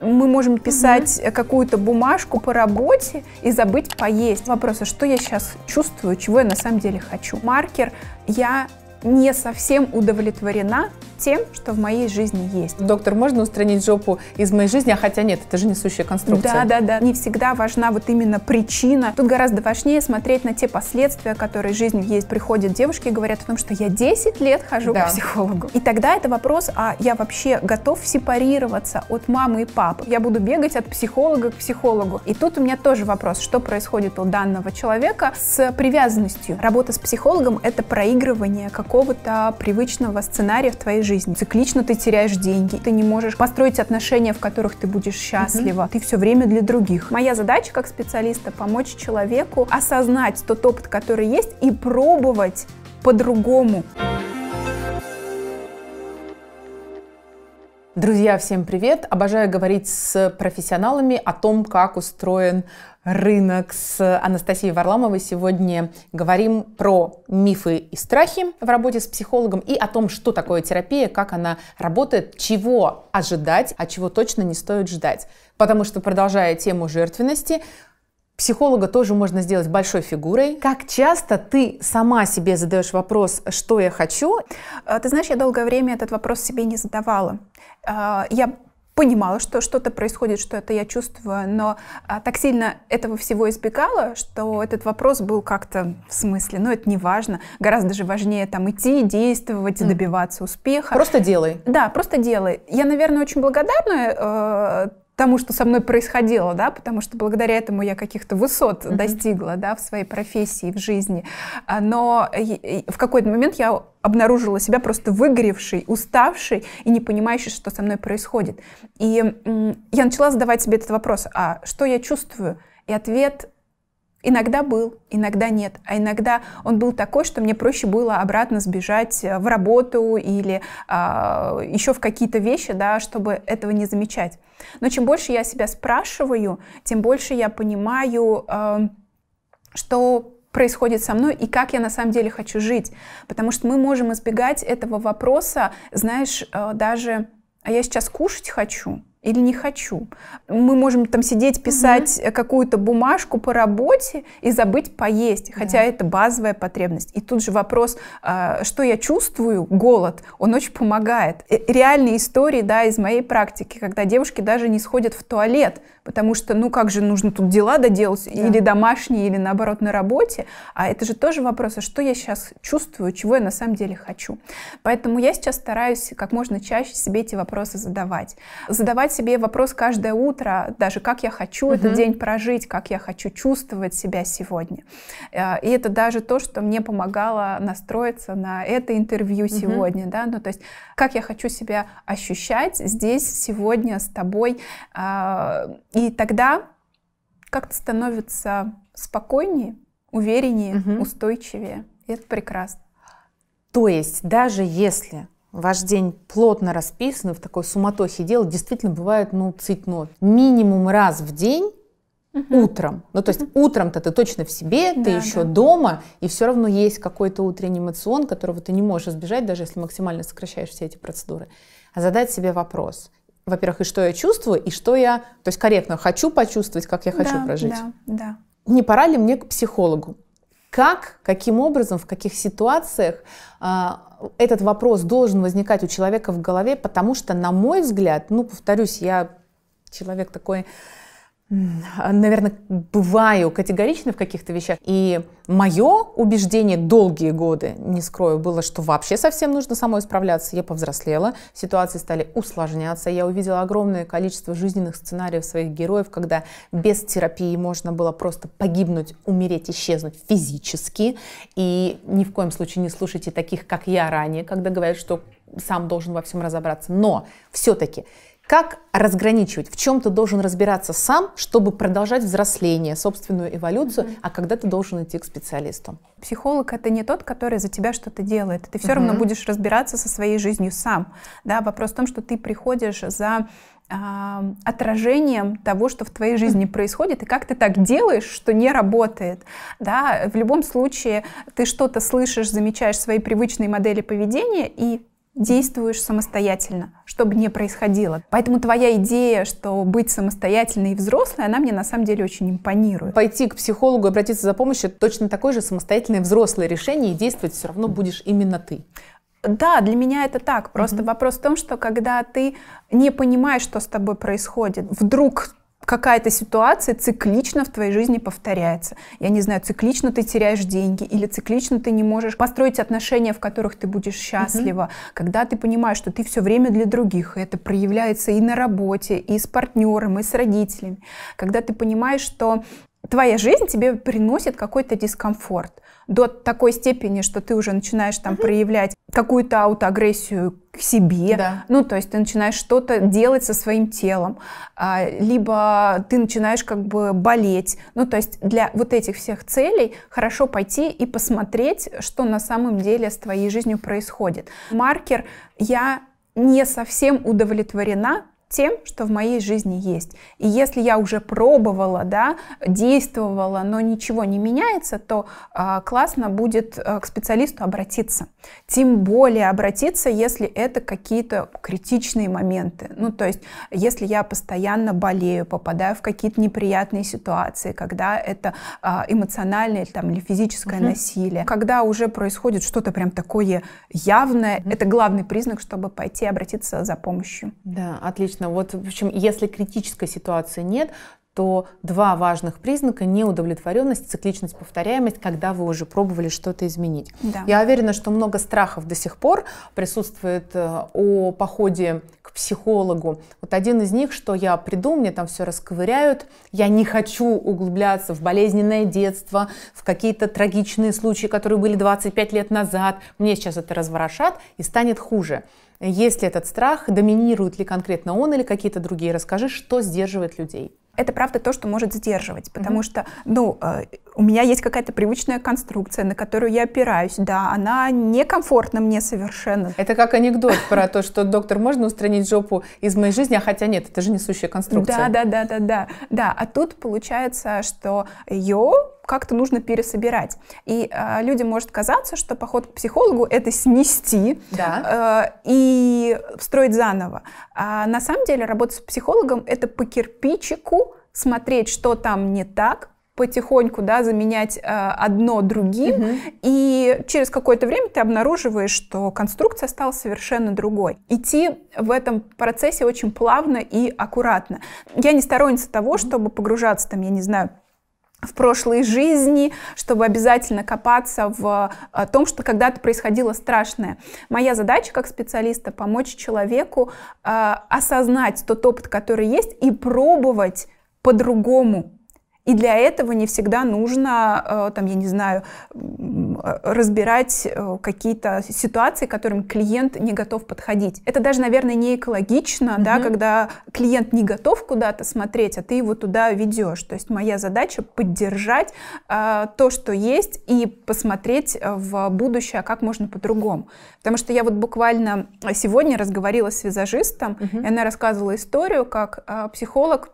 Мы можем писать угу. какую-то бумажку по работе и забыть поесть. Вопрос, а что я сейчас чувствую, чего я на самом деле хочу. Маркер я не совсем удовлетворена тем, что в моей жизни есть. Доктор, можно устранить жопу из моей жизни? А хотя нет, это же несущая конструкция. Да, да, да. Не всегда важна вот именно причина. Тут гораздо важнее смотреть на те последствия, которые жизнь есть. Приходят девушки и говорят о том, что я 10 лет хожу да. к психологу. И тогда это вопрос, а я вообще готов сепарироваться от мамы и папы? Я буду бегать от психолога к психологу. И тут у меня тоже вопрос, что происходит у данного человека с привязанностью. Работа с психологом — это проигрывание как какого-то привычного сценария в твоей жизни. Циклично ты теряешь деньги, ты не можешь построить отношения, в которых ты будешь счастлива. Угу. Ты все время для других. Моя задача как специалиста помочь человеку осознать тот опыт, который есть, и пробовать по-другому. Друзья, всем привет! Обожаю говорить с профессионалами о том, как устроен рынок. С Анастасией Варламовой сегодня говорим про мифы и страхи в работе с психологом и о том, что такое терапия, как она работает, чего ожидать, а чего точно не стоит ждать. Потому что, продолжая тему жертвенности, Психолога тоже можно сделать большой фигурой. Как часто ты сама себе задаешь вопрос, что я хочу? Э, ты знаешь, я долгое время этот вопрос себе не задавала. Э, я понимала, что что-то происходит, что это я чувствую, но э, так сильно этого всего избегала, что этот вопрос был как-то в смысле, ну это не важно, гораздо же важнее там идти, действовать, mm. добиваться успеха. Просто делай. Да, просто делай. Я, наверное, очень благодарна тому, что со мной происходило, да, потому что благодаря этому я каких-то высот mm-hmm. достигла, да, в своей профессии, в жизни. А, но в какой-то момент я обнаружила себя просто выгоревшей, уставшей и не понимающей, что со мной происходит. И я начала задавать себе этот вопрос, а что я чувствую? И ответ Иногда был, иногда нет. А иногда он был такой, что мне проще было обратно сбежать э, в работу или а, еще в какие-то вещи, да, чтобы этого не замечать. Но чем больше я себя спрашиваю, тем больше я понимаю, а, что происходит со мной и как я на самом деле хочу жить. Потому что мы можем избегать этого вопроса, знаешь, э, даже «а я сейчас кушать хочу», или не хочу. Мы можем там сидеть, писать угу. какую-то бумажку по работе и забыть поесть, хотя да. это базовая потребность. И тут же вопрос, а, что я чувствую, голод, он очень помогает. Э, реальные истории, да, из моей практики, когда девушки даже не сходят в туалет, потому что, ну как же нужно тут дела доделать, да. или домашние, или наоборот на работе, а это же тоже вопрос, а что я сейчас чувствую, чего я на самом деле хочу. Поэтому я сейчас стараюсь как можно чаще себе эти вопросы задавать. Задавать задавать себе вопрос каждое утро, даже как я хочу угу. этот день прожить, как я хочу чувствовать себя сегодня. Э, и это даже то, что мне помогало настроиться на это интервью угу. сегодня, да, ну то есть как я хочу себя ощущать здесь сегодня с тобой, а, и тогда как-то становится спокойнее, увереннее, угу. устойчивее. И это прекрасно. То есть даже если ваш день плотно расписан, в такой суматохе дел, действительно бывает, ну, цитно. Минимум раз в день Угу. Утром. Ну, то есть угу. утром-то ты точно в себе, да, ты еще да. дома, и все равно есть какой-то утренний эмоцион, которого ты не можешь избежать, даже если максимально сокращаешь все эти процедуры. А задать себе вопрос. Во-первых, и что я чувствую, и что я, то есть корректно хочу почувствовать, как я хочу да, прожить. Да, да. Не пора ли мне к психологу? Как, каким образом, в каких ситуациях а, этот вопрос должен возникать у человека в голове, потому что, на мой взгляд, ну, повторюсь, я человек такой наверное, бываю категорична в каких-то вещах. И мое убеждение долгие годы, не скрою, было, что вообще совсем нужно самой справляться. Я повзрослела, ситуации стали усложняться. Я увидела огромное количество жизненных сценариев своих героев, когда без терапии можно было просто погибнуть, умереть, исчезнуть физически. И ни в коем случае не слушайте таких, как я ранее, когда говорят, что сам должен во всем разобраться. Но все-таки как разграничивать, в чем ты должен разбираться сам, чтобы продолжать взросление, собственную эволюцию, mm-hmm. а когда ты должен идти к специалисту? Психолог это не тот, который за тебя что-то делает. Ты все mm-hmm. равно будешь разбираться со своей жизнью сам. Да, вопрос в том, что ты приходишь за а, отражением того, что в твоей жизни происходит, и как ты так делаешь, что не работает. Да? В любом случае, ты что-то слышишь, замечаешь свои привычные модели поведения, и действуешь самостоятельно, что бы ни происходило. Поэтому твоя идея, что быть самостоятельной и взрослой, она мне на самом деле очень импонирует. Пойти к психологу, обратиться за помощью, точно такое же самостоятельное взрослое решение, и действовать все равно будешь именно ты. Да, для меня это так. Просто mm-hmm. вопрос в том, что когда ты не понимаешь, что с тобой происходит, вдруг какая-то ситуация циклично в твоей жизни повторяется. Я не знаю, циклично ты теряешь деньги или циклично ты не можешь построить отношения, в которых ты будешь счастлива, угу. когда ты понимаешь, что ты все время для других, и это проявляется и на работе, и с партнером, и с родителями, когда ты понимаешь, что твоя жизнь тебе приносит какой-то дискомфорт – до такой степени, что ты уже начинаешь там угу. проявлять какую-то аутоагрессию к себе. Да. Ну, то есть ты начинаешь что-то делать со своим телом, а, либо ты начинаешь как бы болеть. Ну, то есть для вот этих всех целей хорошо пойти и посмотреть, что на самом деле с твоей жизнью происходит. Маркер «я не совсем удовлетворена тем, что в моей жизни есть. И если я уже пробовала, да, действовала, но ничего не меняется, то э, классно будет э, к специалисту обратиться. Тем более обратиться, если это какие-то критичные моменты. Ну, то есть, если я постоянно болею, попадаю в какие-то неприятные ситуации, когда это э, эмоциональное или, там, или физическое угу. насилие, когда уже происходит что-то прям такое явное, угу. это главный признак, чтобы пойти обратиться за помощью. Да, отлично. Отлично. Вот, в общем, если критической ситуации нет, то два важных признака – неудовлетворенность, цикличность, повторяемость, когда вы уже пробовали что-то изменить. Да. Я уверена, что много страхов до сих пор присутствует э, о походе к психологу. Вот один из них, что я приду, мне там все расковыряют, я не хочу углубляться в болезненное детство, в какие-то трагичные случаи, которые были 25 лет назад, мне сейчас это разворошат и станет хуже. Есть ли этот страх, доминирует ли конкретно он или какие-то другие? Расскажи, что сдерживает людей это правда то, что может сдерживать, потому mm-hmm. что, ну, э, у меня есть какая-то привычная конструкция, на которую я опираюсь, да, она некомфортна мне совершенно. Это как анекдот про то, что доктор, можно устранить жопу из моей жизни, а хотя нет, это же несущая конструкция. Да, да, да, да, да, да, а тут получается, что ее как-то нужно пересобирать. И э, людям может казаться, что поход к психологу это снести да. э, и строить заново. А на самом деле работа с психологом это по кирпичику смотреть, что там не так, потихоньку, да, заменять э, одно другим, угу. и через какое-то время ты обнаруживаешь, что конструкция стала совершенно другой. Идти в этом процессе очень плавно и аккуратно. Я не сторонница того, чтобы погружаться там, я не знаю, в прошлой жизни, чтобы обязательно копаться в э, том, что когда-то происходило страшное. Моя задача как специалиста помочь человеку э, осознать тот опыт, который есть, и пробовать по-другому и для этого не всегда нужно, э, там, я не знаю, э, разбирать э, какие-то ситуации, к которым клиент не готов подходить. Это даже, наверное, не экологично, mm да, когда клиент не готов куда-то смотреть, а ты его туда ведешь. То есть моя задача поддержать то, что есть, и посмотреть в будущее, а как можно по-другому. Потому что я вот буквально сегодня разговаривала с визажистом, mm и она рассказывала историю, как психолог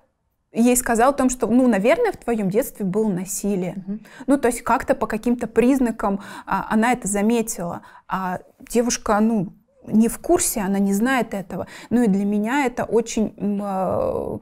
ей сказал о том, что, ну, наверное, в твоем детстве было насилие. Угу. Ну, то есть как-то по каким-то признакам а, она это заметила. А девушка, ну, не в курсе, она не знает этого. Ну и для меня это очень... Э,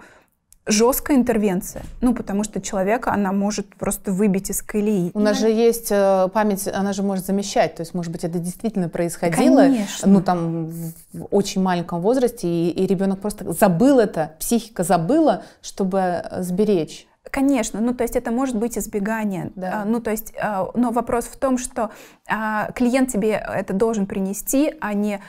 жесткая интервенция, ну, потому что человека она может просто выбить из колеи. У нас же есть э, память, она же может замещать, то есть, может быть, это действительно происходило, Конечно. ну, там, в очень маленьком возрасте, и, и ребенок просто забыл это, психика забыла, чтобы э, сберечь. Конечно, ну то есть это может быть избегание, да. А, ну то есть, а, но вопрос в том, что а, клиент тебе это должен принести, а не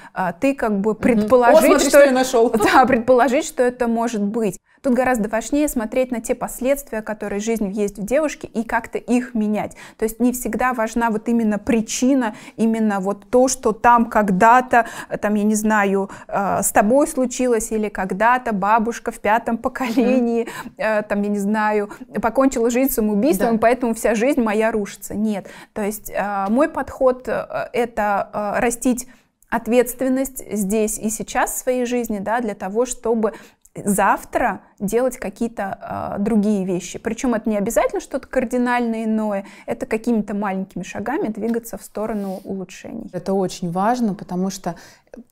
ты как бы предположить, угу. О, смотри, что, что я нашел. да, предположить, что это может быть. Тут гораздо важнее смотреть на те последствия, которые жизнь есть в девушке, и как-то их менять. То есть не всегда важна вот именно причина, именно вот то, что там когда-то, э, там, я не знаю, э, с тобой случилось, или когда-то бабушка в пятом поколении, mm-hmm. там, я не знаю, покончила жизнь самоубийством, да. поэтому вся жизнь моя рушится. Нет. То есть мой подход — это растить ответственность здесь и сейчас в своей жизни, да, для того, чтобы завтра делать какие-то э, другие вещи. Причем это не обязательно что-то кардинально иное, это какими-то маленькими шагами двигаться в сторону улучшений. Это очень важно, потому что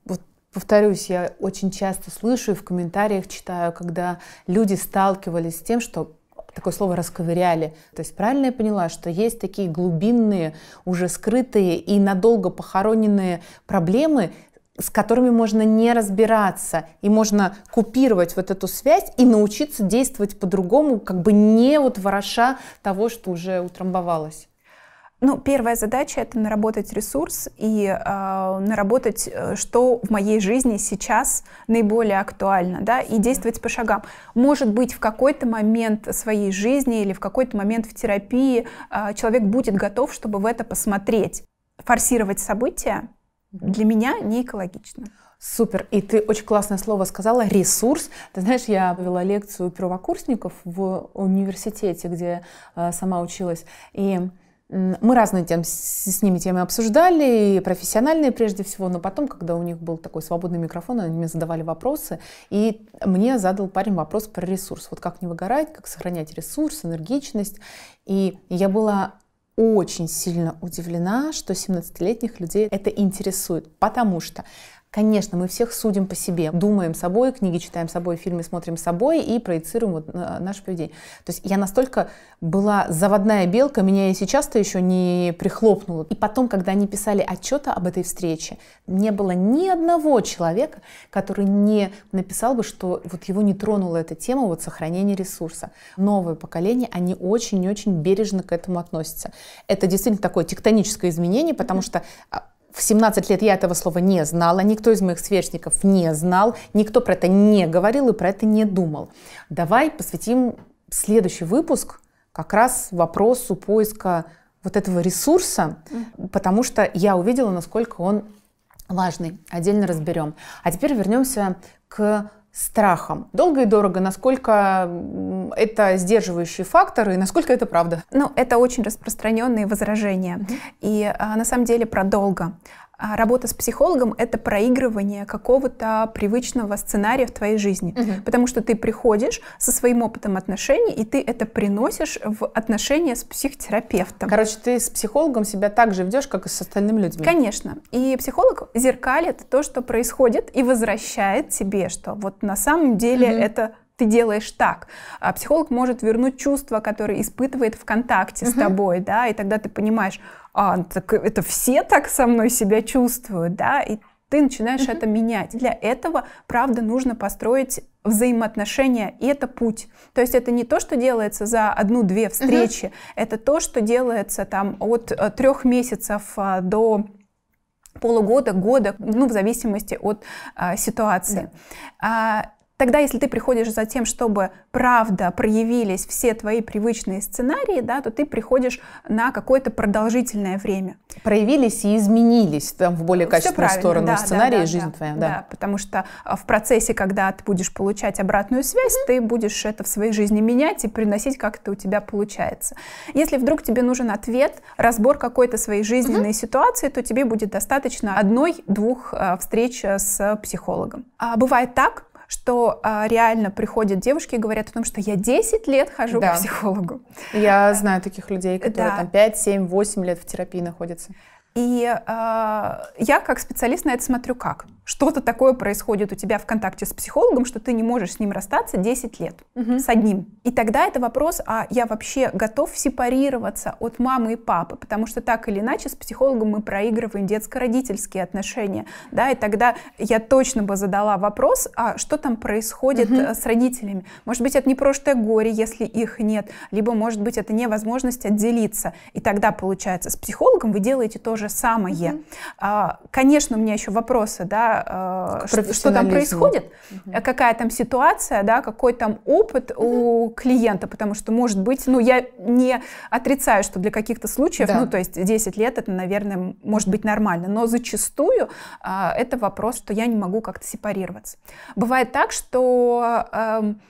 вот Повторюсь, я очень часто слышу и в комментариях читаю, когда люди сталкивались с тем, что такое слово расковыряли. То есть правильно я поняла, что есть такие глубинные, уже скрытые и надолго похороненные проблемы, с которыми можно не разбираться, и можно купировать вот эту связь и научиться действовать по-другому, как бы не вот вороша того, что уже утрамбовалось. Ну, первая задача это наработать ресурс и а, э, наработать, что в моей жизни сейчас наиболее актуально, да, и действовать по шагам. Может быть, в какой-то момент своей жизни или в какой-то момент в терапии э, человек будет готов, чтобы в это посмотреть, форсировать события, для меня не экологично. Супер. И ты очень классное слово сказала – ресурс. Ты знаешь, я вела лекцию первокурсников в университете, где э, сама училась. И мы разные темы с ними темы обсуждали, и профессиональные прежде всего, но потом, когда у них был такой свободный микрофон, они мне задавали вопросы, и мне задал парень вопрос про ресурс. Вот как не выгорать, как сохранять ресурс, энергичность. И я была очень сильно удивлена, что 17-летних людей это интересует, потому что Конечно, мы всех судим по себе, думаем собой, книги читаем собой, фильмы смотрим собой и проецируем вот э, наше поведение. То есть я настолько была заводная белка, меня и сейчас-то еще не прихлопнуло. И потом, когда они писали отчета об этой встрече, не было ни одного человека, который не написал бы, что вот его не тронула эта тема вот сохранения ресурса. Новое поколение, они очень-очень бережно к этому относятся. Это действительно такое тектоническое изменение, потому что а, в 17 лет я этого слова не знала, никто из моих сверстников не знал, никто про это не говорил и про это не думал. Давай посвятим следующий выпуск как раз вопросу поиска вот этого ресурса, потому что я увидела, насколько он важный. Отдельно разберем. А теперь вернемся к страхом. Долго и дорого, насколько это сдерживающие факторы и насколько это правда? Ну, это очень распространенные возражения. И а, на самом деле про долго. А работа с психологом это проигрывание какого-то привычного сценария в твоей жизни. Угу. Потому что ты приходишь со своим опытом отношений, и ты это приносишь в отношения с психотерапевтом. Короче, ты с психологом себя так же ведешь, как и с остальными людьми. Конечно. И психолог зеркалит то, что происходит, и возвращает тебе, что вот на самом деле угу. это ты делаешь так. А психолог может вернуть чувства, которые испытывает в контакте угу. с тобой, да, и тогда ты понимаешь, а, так это все так со мной себя чувствуют, да, и ты начинаешь mm-hmm. это менять. Для этого, правда, нужно построить взаимоотношения, и это путь. То есть это не то, что делается за одну-две встречи, mm-hmm. это то, что делается там от э, трех месяцев э, до полугода, года, ну, в зависимости от а, ситуации. Да. А, Тогда, если ты приходишь за тем, чтобы правда проявились все твои привычные сценарии, да, то ты приходишь на какое-то продолжительное время. Проявились и изменились там в более качественную сторону да, сценарии да, да, жизнь да, твоя, да. да. Потому что а, в процессе, когда ты будешь получать обратную связь, mm-hmm. ты будешь это в своей жизни менять и приносить, как это у тебя получается. Если вдруг тебе нужен ответ, разбор какой-то своей жизненной mm-hmm. ситуации, то тебе будет достаточно одной-двух а, встреч с психологом. А бывает так, что а, реально приходят девушки и говорят о том, что я 10 лет хожу да. к психологу. Я знаю таких людей, которые да. там 5, 7, 8 лет в терапии находятся. И э, я как специалист на это смотрю как. Что-то такое происходит у тебя в контакте с психологом, что ты не можешь с ним расстаться 10 лет, угу. с одним. И тогда это вопрос, а я вообще готов сепарироваться от мамы и папы, потому что так или иначе с психологом мы проигрываем детско-родительские отношения. Да, и тогда я точно бы задала вопрос, а что там происходит угу. с родителями. Может быть, это не прошлое горе, если их нет, либо, может быть, это невозможность отделиться. И тогда, получается, с психологом вы делаете то же самое. Угу. конечно, у меня еще вопросы, да, а, что, там происходит, угу. какая там ситуация, да, какой там опыт угу. у клиента, потому что, может быть, ну, я не отрицаю, что для каких-то случаев, да. ну, то есть 10 лет это, наверное, может быть нормально, но зачастую а, это вопрос, что я не могу как-то сепарироваться. Бывает так, что... Эм,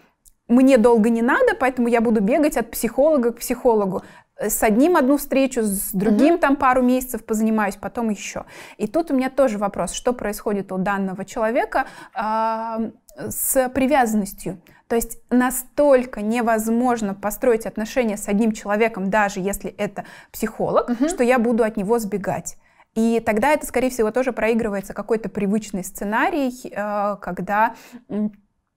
мне долго не надо, поэтому я буду бегать от психолога к психологу с одним одну встречу, с другим mm-hmm. там пару месяцев позанимаюсь, потом еще. И тут у меня тоже вопрос, что происходит у данного человека э, с привязанностью. То есть настолько невозможно построить отношения с одним человеком, даже если это психолог, mm-hmm. что я буду от него сбегать. И тогда это, скорее всего, тоже проигрывается какой-то привычный сценарий, э, когда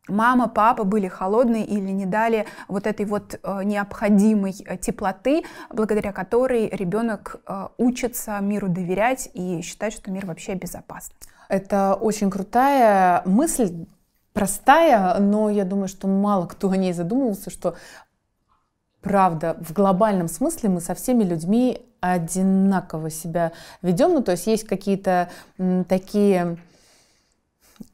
мама, папа были холодные или не дали вот этой вот э, необходимой э, теплоты, благодаря которой ребенок э, учится миру доверять и считать, что мир вообще безопасен. Это очень крутая мысль, простая, но я думаю, что мало кто о ней задумывался, что правда, в глобальном смысле мы со всеми людьми одинаково себя ведем. Ну, то есть есть какие-то такие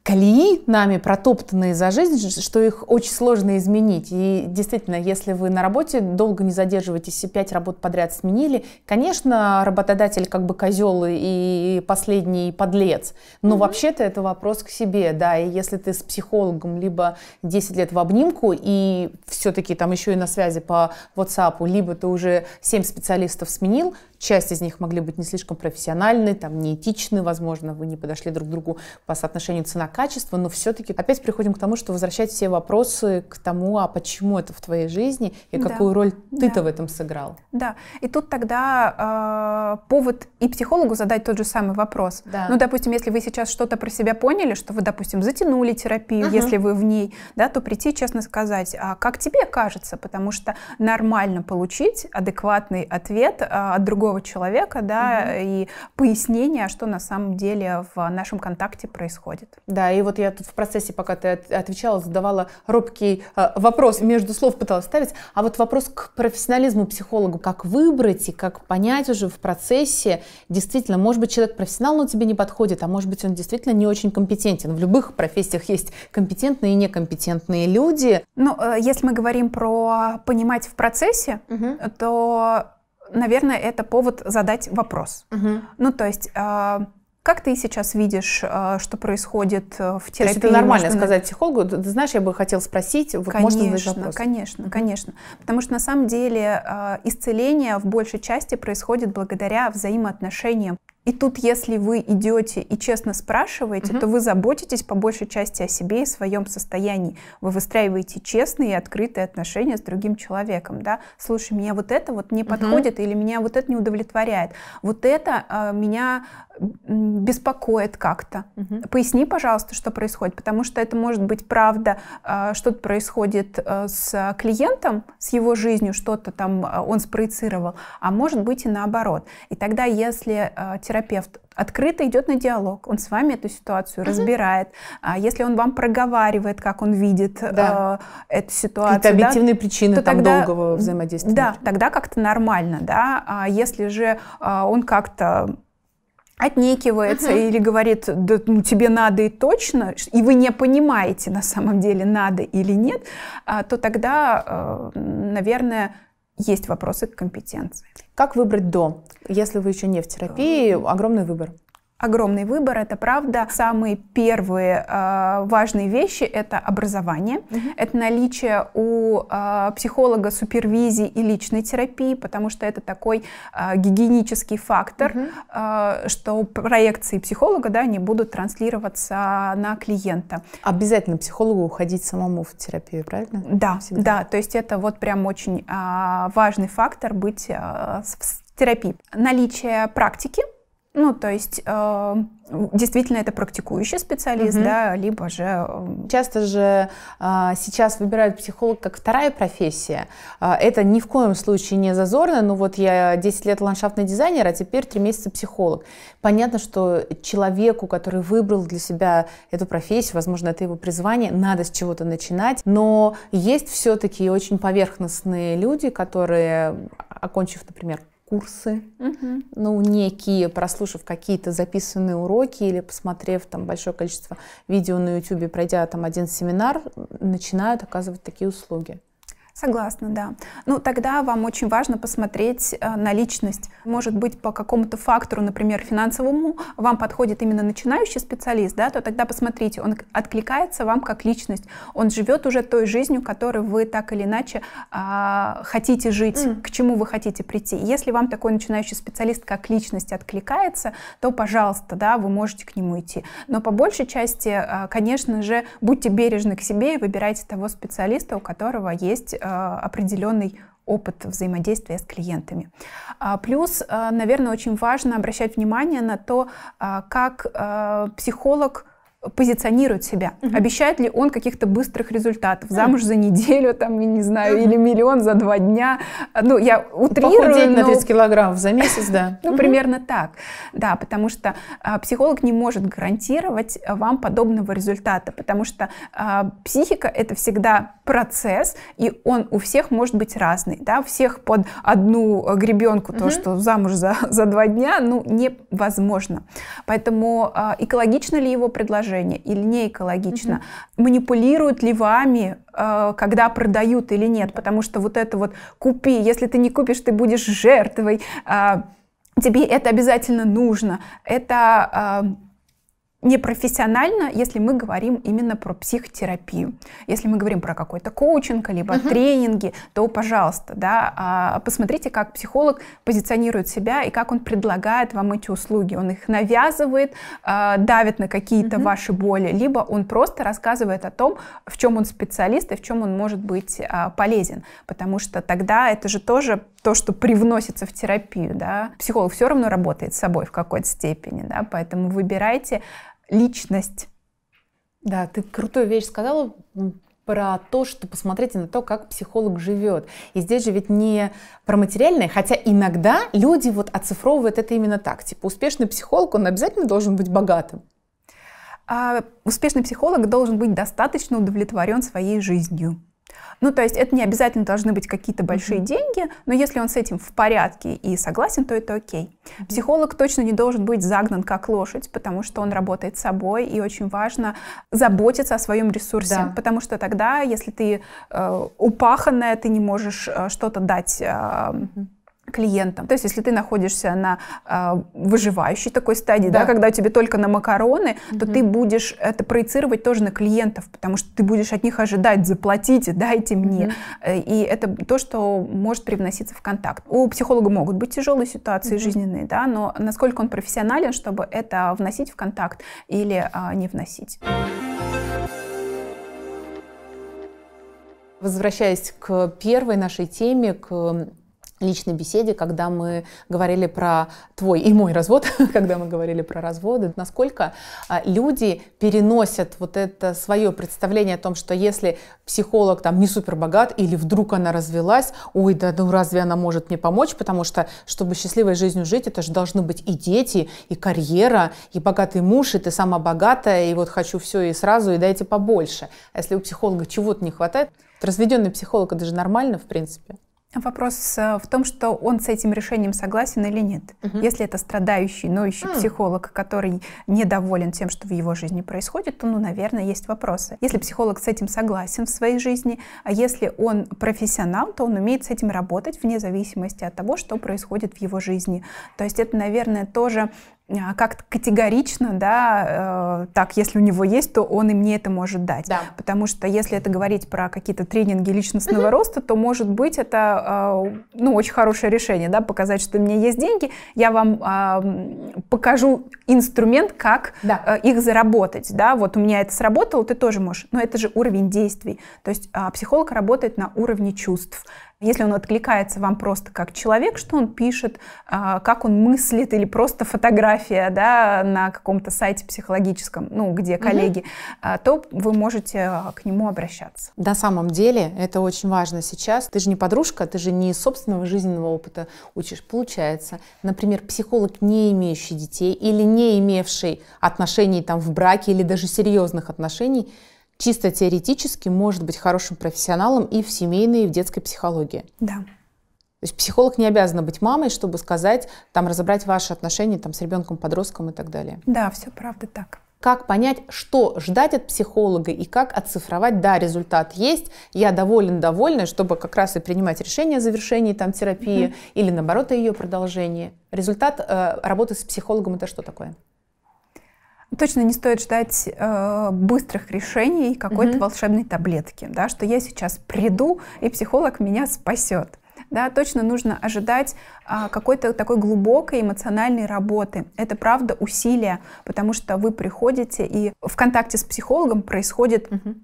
колеи нами протоптанные за жизнь, что их очень сложно изменить. И действительно, если вы на работе долго не задерживаетесь и пять работ подряд сменили, конечно, работодатель как бы козел и последний подлец. Но mm-hmm. вообще-то это вопрос к себе, да. И если ты с психологом либо 10 лет в обнимку и все-таки там еще и на связи по WhatsApp, либо ты уже 7 специалистов сменил, Часть из них могли быть не слишком профессиональны, там, неэтичны, возможно, вы не подошли друг к другу по соотношению цена-качество, но все-таки опять приходим к тому, что возвращать все вопросы к тому, а почему это в твоей жизни и да. какую роль ты-то да. в этом сыграл. Да, и тут тогда э, повод и психологу задать тот же самый вопрос. Да. Ну, допустим, если вы сейчас что-то про себя поняли, что вы, допустим, затянули терапию, uh-huh. если вы в ней, да, то прийти честно сказать, а как тебе кажется, потому что нормально получить адекватный ответ а, от другого другого человека, да, угу. и пояснение, что на самом деле в нашем контакте происходит. Да, и вот я тут в процессе, пока ты отвечала, задавала робкий э, вопрос, между слов пыталась ставить, а вот вопрос к профессионализму психологу, как выбрать и как понять уже в процессе, действительно, может быть, человек профессионал, но тебе не подходит, а может быть, он действительно не очень компетентен. В любых профессиях есть компетентные и некомпетентные люди. Ну, э, если мы говорим про понимать в процессе, угу. то наверное, это повод задать вопрос. Угу. Ну, то есть... А, как ты сейчас видишь, а, что происходит э, в терапии? То есть это нормально можно... сказать психологу, ты знаешь, я бы хотел спросить, вот конечно, можно задать вопрос? Конечно, конечно. Потому что на самом деле а, исцеление в большей части происходит благодаря взаимоотношениям и тут, если вы идете и честно спрашиваете, угу. то вы заботитесь по большей части о себе и своем состоянии. Вы выстраиваете честные и открытые отношения с другим человеком. Да? Слушай, меня вот это вот не угу. подходит, или меня вот это не удовлетворяет. Вот это э, меня беспокоит как-то. Угу. Поясни, пожалуйста, что происходит, потому что это может быть правда, а, что-то происходит э, с клиентом, с его жизнью, что-то там а, он спроецировал, а может быть и наоборот. И тогда, если терапевт открыто идет на диалог, он с вами эту ситуацию uh-huh. разбирает. А если он вам проговаривает, как он видит э, да. э, эту ситуацию, это объективные да, причины то там тогда, долгого взаимодействия. Да, тогда как-то нормально, да. А если же э, он как-то отнекивается uh-huh. или говорит, да, ну тебе надо и точно, и вы не понимаете на самом деле, надо или нет, а, то тогда, э, наверное, есть вопросы к компетенции. Как выбрать до, если вы еще не в терапии? Огромный выбор огромный выбор, это правда. Самые первые э, важные вещи это образование, угу. это наличие у э, психолога супервизии и личной терапии, потому что это такой э, гигиенический фактор, угу. э, что проекции психолога, да, они будут транслироваться на клиента. Обязательно психологу уходить самому в терапию, правильно? Да, Всегда. да, то есть это вот прям очень э, важный фактор быть э, в терапии. Наличие практики, ну, то есть э, действительно это практикующий специалист, угу. да, либо же... Эм, Часто же э, сейчас выбирают психолог как вторая профессия. Э, это ни в коем случае не зазорно. Ну вот я 10 лет ландшафтный дизайнер, а теперь 3 месяца психолог. Понятно, что человеку, который выбрал для себя эту профессию, возможно, это его призвание, надо с чего-то начинать. Но есть все-таки очень поверхностные люди, которые, окончив, например, курсы, угу. ну, некие, прослушав какие-то записанные уроки или посмотрев там большое количество видео на YouTube, пройдя там один семинар, начинают оказывать такие услуги. Согласна, да. Ну, тогда вам очень важно посмотреть э, на личность. Может быть, по какому-то фактору, например, финансовому, вам подходит именно начинающий специалист, да, то тогда посмотрите, он откликается вам как личность. Он живет уже той жизнью, которой вы так или иначе а, хотите жить, mm. к чему вы хотите прийти. Если вам такой начинающий специалист как личность откликается, то, пожалуйста, да, вы можете к нему идти. Но по большей части, а, конечно же, будьте бережны к себе и выбирайте того специалиста, у которого есть Э, определенный опыт взаимодействия с клиентами. А, плюс, э, наверное, очень важно обращать внимание на то, э, как психолог позиционирует себя. Угу. Uh Обещает ли он каких-то быстрых результатов? Хм. Замуж uh -huh. за неделю, там, я не знаю, угу. Uh или миллион за два дня. Ну, я утрирую. Похудеть но... на 30 килограммов за месяц, да. Ну, примерно так. Да, потому что а, психолог не может гарантировать вам подобного результата, потому что а, психика — это всегда процесс, и он у всех может быть разный, да, у всех под одну э, гребенку, то, угу. что замуж за, за два дня, ну, невозможно. Поэтому э, экологично ли его предложение или не экологично, угу. манипулируют ли вами э, когда продают или нет, потому что вот это вот купи, если ты не купишь, ты будешь жертвой, а, тебе это обязательно нужно, это а, непрофессионально, если мы говорим именно про психотерапию. Если мы говорим про какой-то коучинг, либо uh-huh. тренинги, то, пожалуйста, да, а, посмотрите, как психолог позиционирует себя и как он предлагает вам эти услуги. Он их навязывает, а, давит на какие-то uh-huh. ваши боли, либо он просто рассказывает о том, в чем он специалист и в чем он может быть а, полезен. Потому что тогда это же тоже то, что привносится в терапию. Да? Психолог все равно работает с собой в какой-то степени, да? поэтому выбирайте личность. Да, ты крутую вещь сказала про то, что посмотрите на то, как психолог живет. И здесь же ведь не про материальное, хотя иногда люди вот оцифровывают это именно так. Типа успешный психолог, он обязательно должен быть богатым. А успешный психолог должен быть достаточно удовлетворен своей жизнью. Ну, то есть это не обязательно должны быть какие-то большие mm-hmm. деньги, но если он с этим в порядке и согласен, то это окей. Mm-hmm. Психолог точно не должен быть загнан как лошадь, потому что он работает с собой, и очень важно заботиться о своем ресурсе, да. потому что тогда, если ты э, упаханная, ты не можешь э, что-то дать. Э, mm-hmm клиентам. То есть, если ты находишься на э, выживающей такой стадии, да. да, когда тебе только на макароны, угу. то ты будешь это проецировать тоже на клиентов, потому что ты будешь от них ожидать, заплатите, дайте мне. Угу. И это то, что может привноситься в контакт. У психолога могут быть тяжелые ситуации угу. жизненные, да, но насколько он профессионален, чтобы это вносить в контакт или э, не вносить. Возвращаясь к первой нашей теме, к личной беседе, когда мы говорили про твой и мой развод, когда мы говорили про разводы, насколько а, люди переносят вот это свое представление о том, что если психолог там не супер богат или вдруг она развелась, ой, да ну разве она может мне помочь, потому что чтобы счастливой жизнью жить, это же должны быть и дети, и карьера, и богатый муж, и ты сама богатая, и вот хочу все и сразу, и дайте побольше. А если у психолога чего-то не хватает, разведенный психолог это же нормально в принципе. Вопрос э, в том, что он с этим решением согласен или нет. Угу. Если это страдающий, ноющий mm. психолог, который недоволен тем, что в его жизни происходит, то, ну, наверное, есть вопросы. Если психолог с этим согласен в своей жизни, а если он профессионал, то он умеет с этим работать вне зависимости от того, что происходит в его жизни. То есть это, наверное, тоже а, как категорично, да, э, так, если у него есть, то он и мне это может дать. Да. Потому что если это говорить про какие-то тренинги личностного угу. роста, то, может быть, это, э, ну, очень хорошее решение, да, показать, что у меня есть деньги, я вам э, покажу инструмент, как да. э, их заработать, да, вот у меня это сработало, ты тоже можешь, но это же уровень действий, то есть э, психолог работает на уровне чувств, если он откликается вам просто как человек, что он пишет, а, как он мыслит, или просто фотография да, на каком-то сайте психологическом, ну, где коллеги, угу. то вы можете а, к нему обращаться. На самом деле это очень важно сейчас. Ты же не подружка, ты же не из собственного жизненного опыта учишь. Получается, например, психолог, не имеющий детей или не имевший отношений там в браке или даже серьезных отношений, чисто теоретически может быть хорошим профессионалом и в семейной, и в детской психологии. Да. То есть психолог не обязана быть мамой, чтобы сказать, там, разобрать ваши отношения там, с ребенком, подростком и так далее. Да, все правда так. Как понять, что ждать от психолога и как оцифровать, да, результат есть, я доволен, довольна, чтобы как раз и принимать решение о завершении там, терапии mm-hmm. или наоборот о ее продолжении. Результат э, работы с психологом это что такое? Точно не стоит ждать э, быстрых решений какой-то mm-hmm. волшебной таблетки, да, что я сейчас приду и психолог меня спасет. Да, точно нужно ожидать а, какой-то такой глубокой эмоциональной работы. Это правда усилия, потому что вы приходите и в контакте с психологом происходит mm-hmm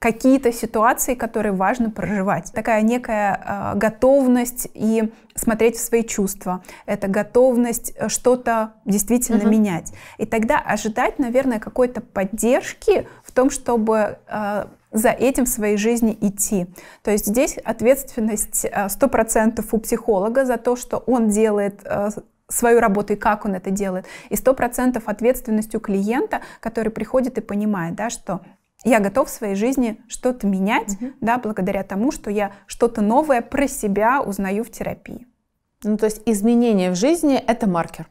какие-то ситуации, которые важно проживать. Такая некая э, готовность и смотреть в свои чувства. Это готовность э, что-то действительно угу. менять. И тогда ожидать, наверное, какой-то поддержки в том, чтобы э, за этим в своей жизни идти. То есть здесь ответственность 100% э, у психолога за то, что он делает э, свою работу и как он это делает. И 100% ответственность у клиента, который приходит и понимает, да, что я готов в своей жизни что-то менять, угу. да, благодаря тому, что я что-то новое про себя узнаю в терапии. Ну, то есть изменение в жизни – это маркер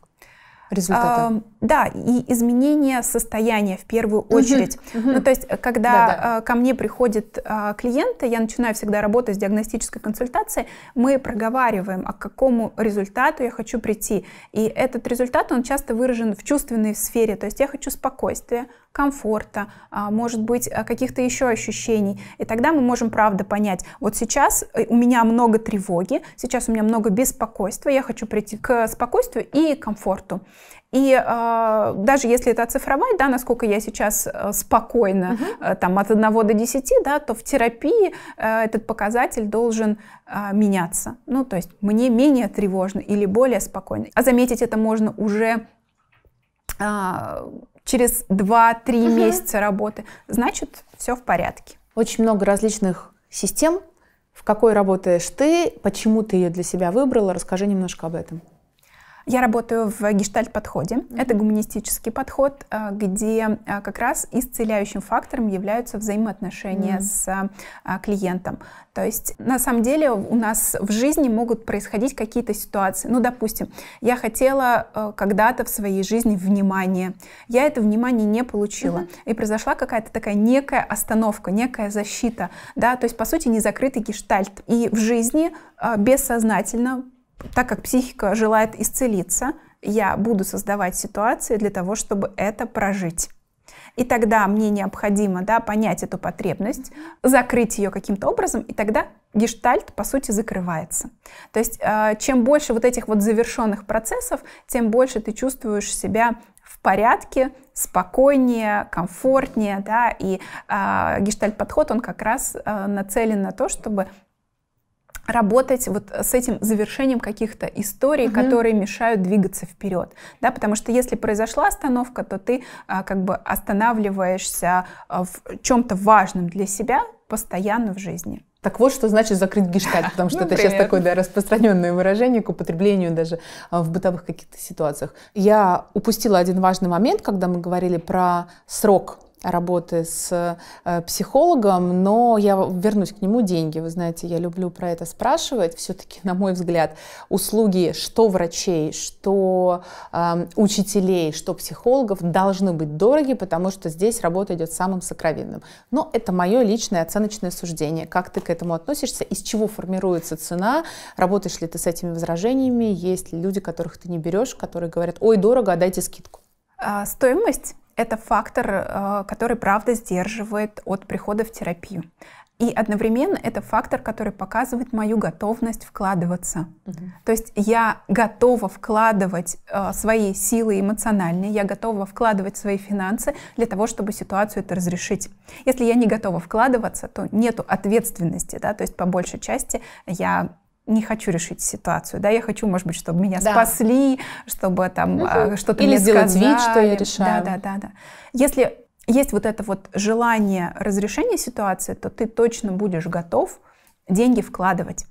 результата. А, да, и изменение состояния в первую очередь. Угу, угу. Ну, то есть, э, когда да, да. Э, ко мне приходит а, э, клиент, я начинаю всегда работать с диагностической консультацией, мы проговариваем, а к какому результату я хочу прийти. И этот результат, он часто выражен в чувственной сфере, то есть я хочу спокойствия, комфорта, а, может быть, каких-то еще ощущений. И тогда мы можем, правда, понять, вот сейчас у меня много тревоги, сейчас у меня много беспокойства, я хочу прийти к спокойствию и комфорту. И э, даже если это оцифровать, да, насколько я сейчас э, спокойно, угу. э, там от 1 до 10, да, то в терапии э, этот показатель должен э, меняться. Ну, то есть мне менее тревожно или более спокойно. А заметить это можно уже э, через 2-3 угу. месяца работы. Значит, все в порядке. Очень много различных систем. В какой работаешь ты, почему ты ее для себя выбрала, расскажи немножко об этом. Я работаю в гештальт-подходе. Mm-hmm. Это гуманистический подход, э, где э, как раз исцеляющим фактором являются взаимоотношения mm-hmm. с э, клиентом. То есть на самом деле у нас в жизни могут происходить какие-то ситуации. Ну, допустим, я хотела когда-то в своей жизни внимание. Я это внимание не получила. Mm-hmm. И произошла какая-то такая некая остановка, некая защита. Да? То есть, по сути, незакрытый гештальт. И в жизни бессознательно так как психика желает исцелиться, я буду создавать ситуации для того, чтобы это прожить. И тогда мне необходимо да, понять эту потребность, закрыть ее каким-то образом, и тогда гештальт, по сути, закрывается. То есть э, чем больше вот этих вот завершенных процессов, тем больше ты чувствуешь себя в порядке, спокойнее, комфортнее, да, и э, гештальт-подход, он как раз э, нацелен на то, чтобы работать вот с этим завершением каких-то историй, угу. которые мешают двигаться вперед, да, потому что если произошла остановка, то ты а, как бы останавливаешься а, в чем-то важном для себя постоянно в жизни. Так вот, что значит закрыть гештальт, потому что ну, это примерно. сейчас такое да, распространенное выражение к употреблению даже а, в бытовых каких-то ситуациях. Я упустила один важный момент, когда мы говорили про срок работы с э, психологом, но я вернусь к нему деньги. Вы знаете, я люблю про это спрашивать. Все-таки, на мой взгляд, услуги что врачей, что э, учителей, что психологов должны быть дороги, потому что здесь работа идет самым сокровенным. Но это мое личное оценочное суждение. Как ты к этому относишься, из чего формируется цена, работаешь ли ты с этими возражениями, есть ли люди, которых ты не берешь, которые говорят, ой, дорого, а дайте скидку. А, стоимость это фактор, э, который, правда, сдерживает от прихода в терапию. И одновременно это фактор, который показывает мою готовность вкладываться. Угу. То есть я готова вкладывать э, свои силы эмоциональные, я готова вкладывать свои финансы для того, чтобы ситуацию это разрешить. Если я не готова вкладываться, то нет ответственности, да, то есть по большей части я не хочу решить ситуацию, да, я хочу, может быть, чтобы меня да. спасли, чтобы там угу. что-то или мне сделать сказали. вид, что я решаю. Да, да, да, да. Если есть вот это вот желание разрешения ситуации, то ты точно будешь готов деньги вкладывать.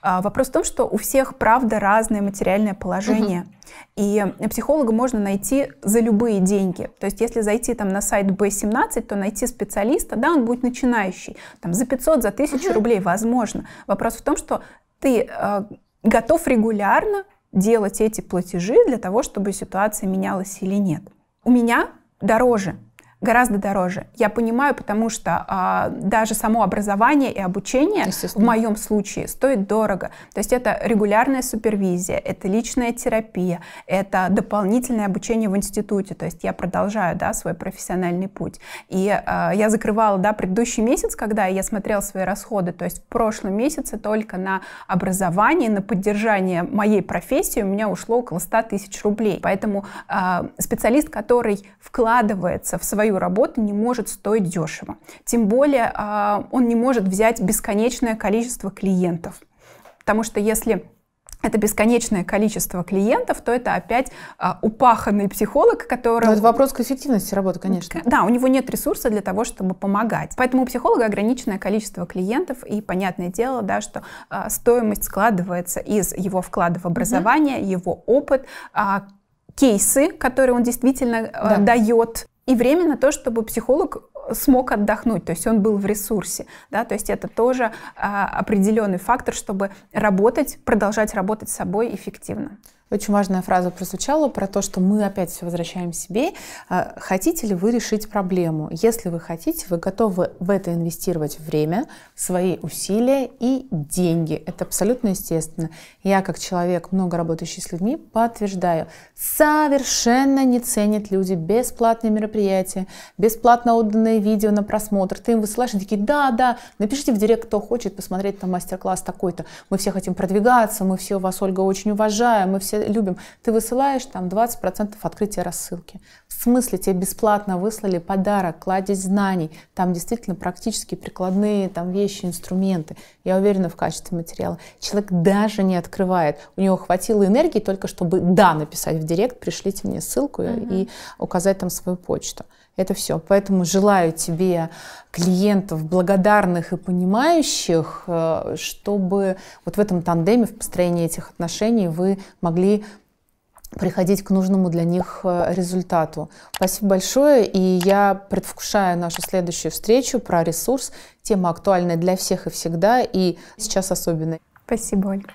А, вопрос в том, что у всех, правда, разное материальное положение. Угу. И психолога можно найти за любые деньги. То есть, если зайти там на сайт B17, то найти специалиста, да, он будет начинающий. Там за 500, за 1000 угу. рублей, возможно. Вопрос в том, что ты э, готов регулярно делать эти платежи для того, чтобы ситуация менялась или нет. У меня дороже гораздо дороже. Я понимаю, потому что а, даже само образование и обучение в моем случае стоит дорого. То есть это регулярная супервизия, это личная терапия, это дополнительное обучение в институте. То есть я продолжаю да, свой профессиональный путь. И а, я закрывала да, предыдущий месяц, когда я смотрела свои расходы. То есть в прошлом месяце только на образование, на поддержание моей профессии у меня ушло около 100 тысяч рублей. Поэтому а, специалист, который вкладывается в свою свою работу не может стоить дешево. Тем более а, он не может взять бесконечное количество клиентов. Потому что если это бесконечное количество клиентов, то это опять а, упаханный психолог, который... Но ну, это вопрос к эффективности работы, конечно. Да, у него нет ресурса для того, чтобы помогать. Поэтому у психолога ограниченное количество клиентов, и понятное дело, да, что а, стоимость складывается из его вклада в образование, угу. его опыт, а, кейсы, которые он действительно э, да. дает и время на то, чтобы психолог э, смог отдохнуть, то есть он был в ресурсе, да, то есть это тоже а, определенный фактор, чтобы работать, продолжать работать с собой эффективно. Очень важная фраза прозвучала про то, что мы опять все возвращаем себе. А, хотите ли вы решить проблему? Если вы хотите, вы готовы в это инвестировать время, свои усилия и деньги. Это абсолютно естественно. Я, как человек, много работающий с людьми, подтверждаю, совершенно не ценят люди бесплатные мероприятия, бесплатно отданные видео на просмотр. Ты им высылаешь, и такие, да, да, напишите в директ, кто хочет посмотреть там мастер-класс такой-то. Мы все хотим продвигаться, мы все вас, Ольга, очень уважаем, мы все Э, любим. Ты высылаешь там 20% открытия рассылки. В смысле тебе бесплатно выслали подарок, кладезь знаний, там действительно практически прикладные там вещи, инструменты. Я уверена в качестве материала. Человек даже не открывает. У него хватило энергии только, чтобы «да» написать в директ, пришлите мне ссылку угу. и указать там свою почту. Это все. Поэтому желаю тебе клиентов благодарных и понимающих, э, чтобы вот в этом тандеме, в построении этих отношений вы могли приходить к нужному для них э, результату. Спасибо большое, и я предвкушаю нашу следующую встречу про ресурс. Тема актуальная для всех и всегда, и сейчас особенно. Спасибо, Ольга.